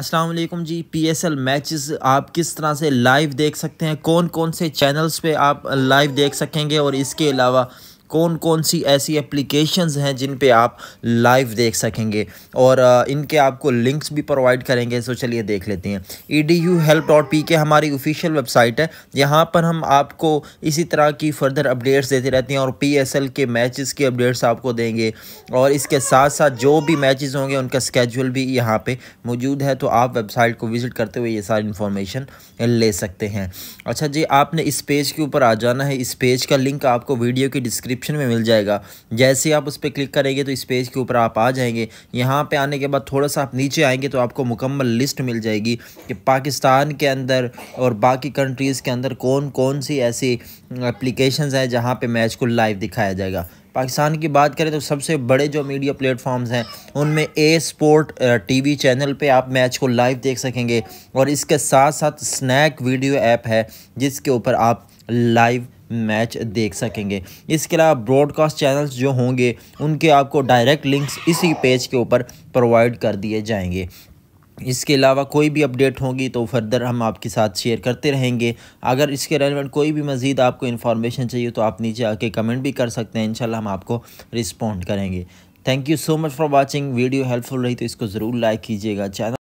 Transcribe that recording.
अस्सलाम वालेकुम जी PSL matches आप किस तरह से लाइव देख सकते हैं कौन कौन से चैनल्स पे आप लाइव देख सकेंगे और इसके अलावा कौन कौन सी ऐसी एप्लीकेशंस हैं जिन पे आप लाइव देख सकेंगे और इनके आपको लिंक्स भी प्रोवाइड करेंगे सो चलिए देख लेते हैं E D U help dot P K हमारी ऑफिशियल वेबसाइट है यहाँ पर हम आपको इसी तरह की फ़र्दर अपडेट्स देते रहते हैं और पी एस एल के मैचेस के अपडेट्स आपको देंगे और इसके साथ साथ जो भी मैचेस होंगे उनका स्केजल भी यहाँ पे मौजूद है तो आप वेबसाइट को विज़िट करते हुए ये सारी इन्फॉर्मेशन ले सकते हैं अच्छा जी आपने इस पेज के ऊपर आ जाना है इस पेज का लिंक आपको वीडियो की डिस्क्रिप डिस्क्रिप्शन में मिल जाएगा जैसे आप उस पर क्लिक करेंगे तो इस पेज के ऊपर आप आ जाएंगे यहाँ पर आने के बाद थोड़ा सा आप नीचे आएंगे तो आपको मुकम्मल लिस्ट मिल जाएगी कि पाकिस्तान के अंदर और बाकी कंट्रीज़ के अंदर कौन कौन सी ऐसी अप्लीकेशन हैं जहाँ पर मैच को लाइव दिखाया जाएगा पाकिस्तान की बात करें तो सबसे बड़े जो मीडिया प्लेटफॉर्म्स हैं उनमें ए स्पोर्ट टीवी चैनल पे आप मैच को लाइव देख सकेंगे और इसके साथ साथ स्नैक वीडियो ऐप है जिसके ऊपर आप लाइव मैच देख सकेंगे इसके अलावा ब्रॉडकास्ट चैनल्स जो होंगे उनके आपको डायरेक्ट लिंक्स इसी पेज के ऊपर प्रोवाइड कर दिए जाएंगे इसके अलावा कोई भी अपडेट होगी तो फर्दर हम आपके साथ शेयर करते रहेंगे अगर इसके रेलिवेंट कोई भी मज़ीद आपको इन्फॉर्मेशन चाहिए तो आप नीचे आके कमेंट भी कर सकते हैं इनशाला हम आपको रिस्पॉन्ड करेंगे thank you so much for watching video helpful रही तो इसको ज़रूर लाइक कीजिएगा चैनल